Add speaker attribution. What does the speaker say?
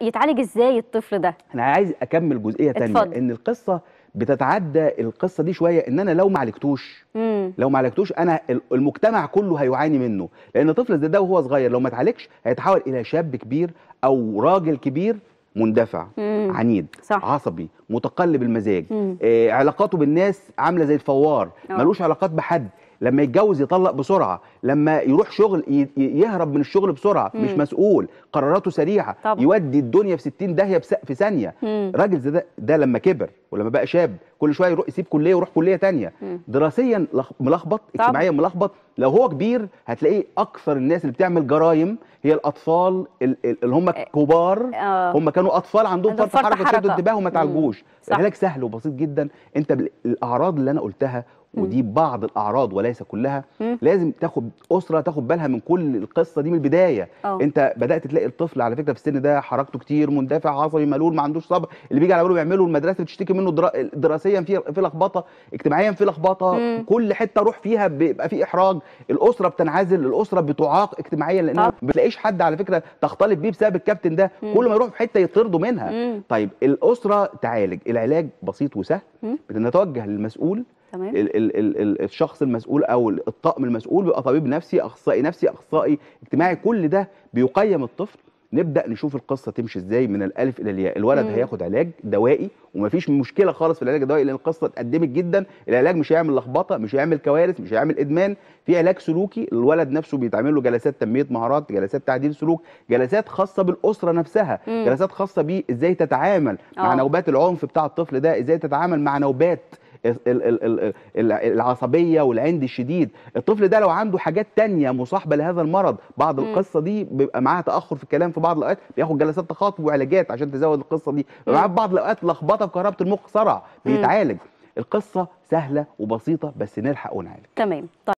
Speaker 1: يتعالج ازاي الطفل ده انا عايز اكمل جزئيه ثانيه اتفضل. ان القصه بتتعدى القصه دي شويه ان انا لو ما عالجتوش لو ما عالجتوش انا المجتمع كله هيعاني منه لان طفل زي ده وهو صغير لو ما اتعالجش هيتحول الى شاب كبير او راجل كبير مندفع مم. عنيد صح. عصبي متقلب المزاج آه، علاقاته بالناس عامله زي الفوار أوه. ملوش علاقات بحد لما يتجوز يطلق بسرعه لما يروح شغل يهرب من الشغل بسرعه مم. مش مسؤول قراراته سريعه طبعا. يودي الدنيا في 60 داهيه في ثانيه راجل ده, ده لما كبر ولما بقى شاب كل شويه يروح يسيب كليه ويروح كليه ثانيه دراسيا ملخبط اجتماعيا ملخبط لو هو كبير هتلاقيه اكثر الناس اللي بتعمل جرايم هي الاطفال اللي هم آه. كبار آه. هم كانوا اطفال عندهم فرط حركه شدوا انتباههم ما تعالجوش العلاج سهل وبسيط جدا انت بالاعراض اللي انا قلتها ودي بعض الاعراض وليس كلها مم. لازم تاخد اسره تاخد بالها من كل القصه دي من البدايه أوه. انت بدات تلاقي الطفل على فكره في السن ده حركته كتير مندفع عصبي ملول ما عندوش صبر اللي بيجي على باله بيعمله المدرسه بتشتكي منه دراسيا في في لخبطه اجتماعيا في لخبطه كل حته اروح فيها بيبقى في احراج الاسره بتنعزل الاسره بتعاق اجتماعيا لان اه. ما بتلاقيش حد على فكره تختلط بيه بسبب الكابتن ده مم. كل ما يروح في حته يطردوا منها مم. طيب الاسره تعالج العلاج بسيط وسهل نتوجه للمسؤول تمام ال ال ال ال الشخص المسؤول او الطقم المسؤول بيبقى طبيب نفسي اخصائي نفسي اخصائي اجتماعي كل ده بيقيم الطفل نبدا نشوف القصه تمشي ازاي من الالف الى الياء الولد مم. هياخد علاج دوائي ومفيش مشكله خالص في العلاج الدوائي لان القصه اتقدمت جدا العلاج مش هيعمل لخبطه مش هيعمل كوارث مش هيعمل ادمان في علاج سلوكي الولد نفسه بيتعمل له جلسات تنميه مهارات جلسات تعديل سلوك جلسات خاصه بالاسره نفسها مم. جلسات خاصه بيه ازاي تتعامل أوه. مع آه. نوبات العنف بتاع الطفل ده ازاي تتعامل مع نوبات العصبيه والعند الشديد الطفل ده لو عنده حاجات تانية مصاحبه لهذا المرض بعض القصه دي بيبقى معاها تاخر في الكلام في بعض الاوقات بياخد جلسات تخاطب وعلاجات عشان تزود القصه دي معاه بعض الاوقات لخبطه في كهربه المخ صرع بيتعالج القصه سهله وبسيطه بس نلحق ونعالج تمام طيب.